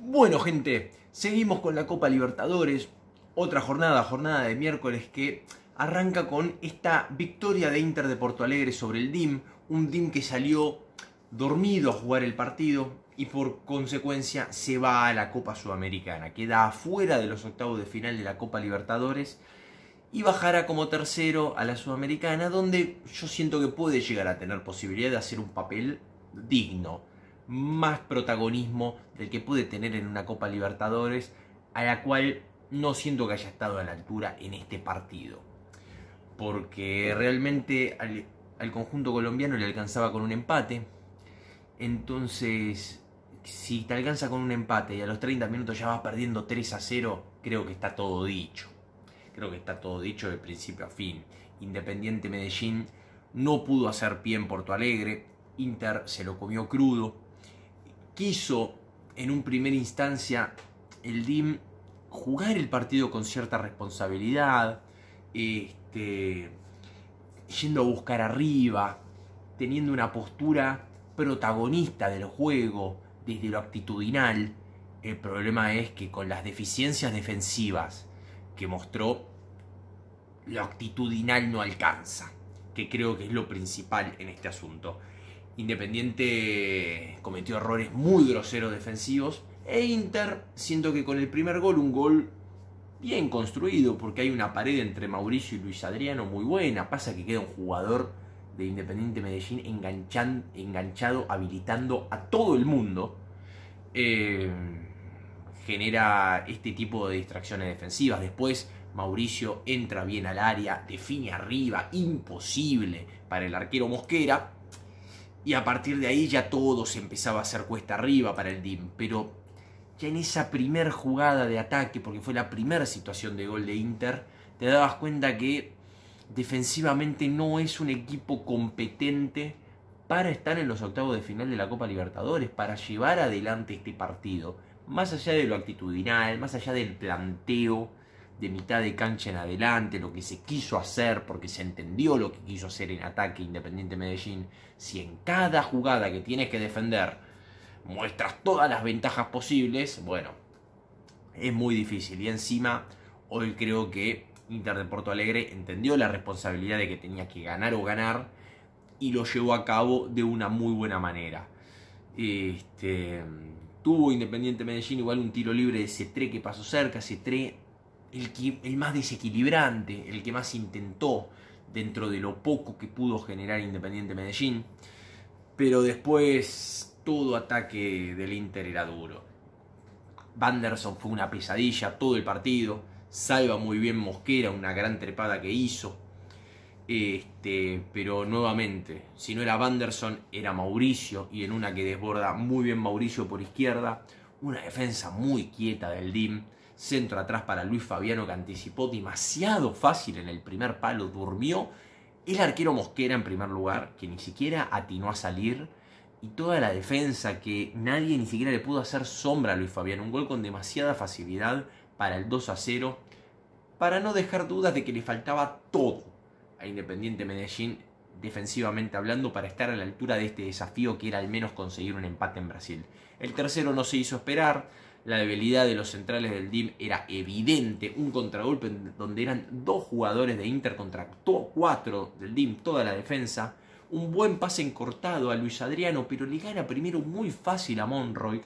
Bueno, gente, seguimos con la Copa Libertadores. Otra jornada, jornada de miércoles que arranca con esta victoria de Inter de Porto Alegre sobre el DIM. Un DIM que salió dormido a jugar el partido y por consecuencia se va a la Copa Sudamericana. Queda afuera de los octavos de final de la Copa Libertadores y bajará como tercero a la Sudamericana, donde yo siento que puede llegar a tener posibilidad de hacer un papel digno más protagonismo del que pude tener en una Copa Libertadores, a la cual no siento que haya estado a la altura en este partido. Porque realmente al, conjunto colombiano le alcanzaba con un empate. Entonces, si te alcanza con un empate y a los 30 minutos ya vas perdiendo 3 a 0, creo que está todo dicho. Creo que está todo dicho de principio a fin. Independiente Medellín no pudo hacer pie en Porto Alegre. Inter se lo comió crudo quiso en un primer instancia el DIM jugar el partido con cierta responsabilidad, este, yendo a buscar arriba, teniendo una postura protagonista del juego desde lo actitudinal. El problema es que con las deficiencias defensivas que mostró, lo actitudinal no alcanza, que creo que es lo principal en este asunto. Independiente cometió errores muy groseros defensivos. E Inter, siento que con el primer gol, un gol bien construido, porque hay una pared entre Mauricio y Luis Adriano muy buena. Pasa que queda un jugador de Independiente Medellín enganchado, habilitando a todo el mundo. Eh, genera este tipo de distracciones defensivas. Después Mauricio entra bien al área, define arriba, imposible para el arquero Mosquera. Y a partir de ahí ya todo se empezaba a hacer cuesta arriba para el DIM. Pero ya en esa primer jugada de ataque, porque fue la primera situación de gol de Inter, te dabas cuenta que defensivamente no es un equipo competente para estar en los octavos de final de la Copa Libertadores, para llevar adelante este partido. Más allá de lo actitudinal, más allá del planteo, de mitad de cancha en adelante, lo que se quiso hacer, porque se entendió lo que quiso hacer en ataque Independiente Medellín, si en cada jugada que tienes que defender muestras todas las ventajas posibles, bueno, es muy difícil. Y encima, hoy creo que Inter de Porto Alegre entendió la responsabilidad de que tenía que ganar o ganar y lo llevó a cabo de una muy buena manera. Este, tuvo Independiente Medellín igual un tiro libre de C3 que pasó cerca, Cetré el, más desequilibrante, el que más intentó dentro de lo poco que pudo generar Independiente Medellín. Pero después todo ataque del Inter era duro. Vanderson fue una pesadilla todo el partido. Salva muy bien Mosquera, una gran trepada que hizo. Este, pero nuevamente, si no era Vanderson, era Mauricio. Y en una que desborda muy bien Mauricio por izquierda. Una defensa muy quieta del DIM centro atrás para Luis Fabiano que anticipó demasiado fácil en el primer palo, durmió. El arquero Mosquera en primer lugar, que ni siquiera atinó a salir. Y toda la defensa que nadie ni siquiera le pudo hacer sombra a Luis Fabiano. Un gol con demasiada facilidad para el 2 a 0. Para no dejar dudas de que le faltaba todo a Independiente Medellín defensivamente hablando para estar a la altura de este desafío que era al menos conseguir un empate en Brasil. El tercero no se hizo esperar, la debilidad de los centrales del DIM era evidente. Un contragolpe donde eran dos jugadores de Inter contra cuatro del DIM, toda la defensa. Un buen pase encortado a Luis Adriano, pero le gana primero muy fácil a Monroy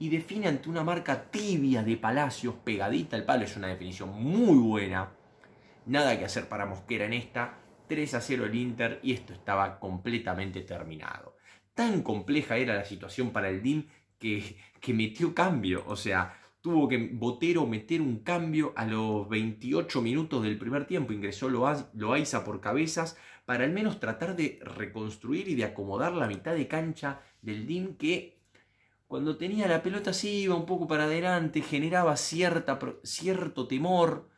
y define ante una marca tibia de Palacios pegadita al palo. Es una definición muy buena. Nada que hacer para Mosquera en esta. 3 a 0 el Inter y esto estaba completamente terminado. Tan compleja era la situación para el DIM que, metió cambio. O sea, tuvo que Botero meter un cambio a los 28 minutos del primer tiempo. Ingresó Loaiza por cabezas para al menos tratar de reconstruir y de acomodar la mitad de cancha del DIM que cuando tenía la pelota sí iba un poco para adelante, generaba cierta, cierto temor,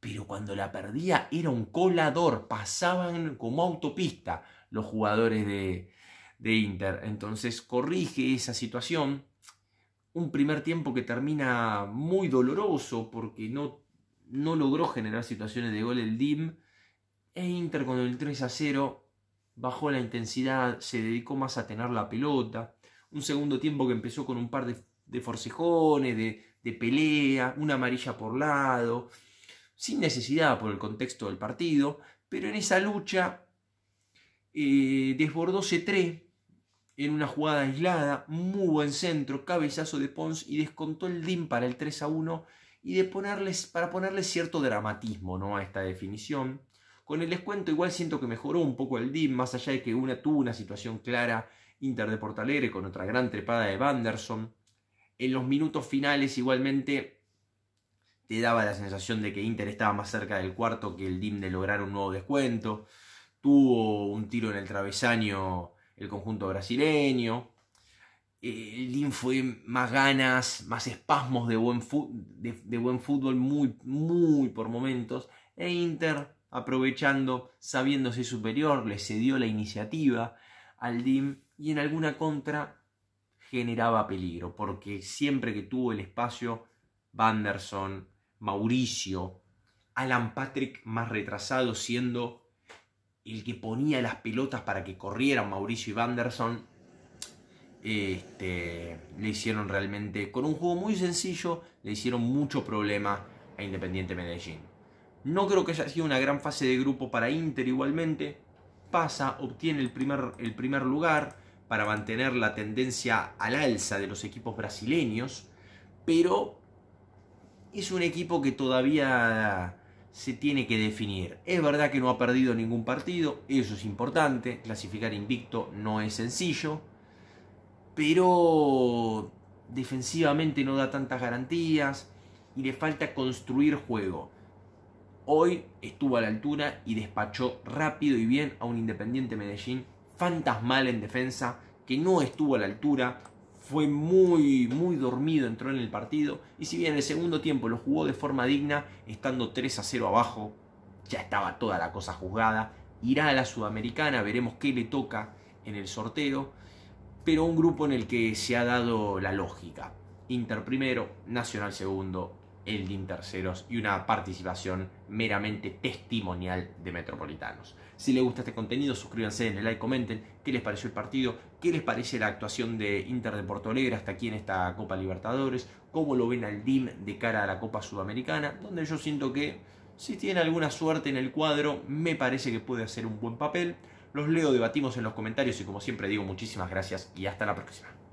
pero cuando la perdía era un colador, pasaban como autopista los jugadores de, de Inter. Entonces corrige esa situación. Un primer tiempo que termina muy doloroso porque no, no logró generar situaciones de gol el DIM. E Inter con el 3 a 0 bajó la intensidad, se dedicó más a tener la pelota. Un segundo tiempo que empezó con un par de, forcejones, de, pelea, una amarilla por lado, sin necesidad por el contexto del partido, pero en esa lucha eh, desbordó C3 en una jugada aislada, muy buen centro, cabezazo de Pons y descontó el DIM para el 3 a 1 y de ponerles, para ponerle cierto dramatismo ¿no? a esta definición. Con el descuento igual siento que mejoró un poco el DIM, más allá de que una tuvo una situación clara Inter de Portalegre con otra gran trepada de Vanderson. En los minutos finales igualmente te daba la sensación de que Inter estaba más cerca del cuarto que el DIM de lograr un nuevo descuento. Tuvo un tiro en el travesaño el conjunto brasileño. Eh, el dim fue más ganas, más espasmos de buen, fútbol, muy, muy por momentos. E Inter aprovechando, sabiéndose superior, le cedió la iniciativa al DIM y en alguna contra generaba peligro, porque siempre que tuvo el espacio, Vanderson, Mauricio, Alan Patrick más retrasado siendo el que ponía las pelotas para que corrieran Mauricio y Vanderson, este, le hicieron realmente, con un juego muy sencillo, le hicieron mucho problema a Independiente Medellín. No creo que haya sido una gran fase de grupo para Inter igualmente. Pasa, obtiene el primer, el primer lugar para mantener la tendencia al alza de los equipos brasileños, pero es un equipo que todavía se tiene que definir. Es verdad que no ha perdido ningún partido, eso es importante, clasificar invicto no es sencillo, pero defensivamente no da tantas garantías y le falta construir juego. Hoy estuvo a la altura y despachó rápido y bien a un Independiente Medellín fantasmal en defensa que no estuvo a la altura, fue muy, muy dormido, entró en el partido. Y si bien el segundo tiempo lo jugó de forma digna, estando 3 a 0 abajo, ya estaba toda la cosa juzgada. Irá a la Sudamericana, veremos qué le toca en el sorteo. Pero un grupo en el que se ha dado la lógica. Inter primero, Nacional segundo, el DIM Terceros y una participación meramente testimonial de Metropolitanos. Si les gusta este contenido, suscríbanse, denle like, comenten qué les pareció el partido, qué les parece la actuación de Inter de Porto Alegre hasta aquí en esta Copa Libertadores, cómo lo ven al DIM de cara a la Copa Sudamericana, donde yo siento que si tiene alguna suerte en el cuadro, me parece que puede hacer un buen papel. Los leo, debatimos en los comentarios y como siempre digo, muchísimas gracias y hasta la próxima.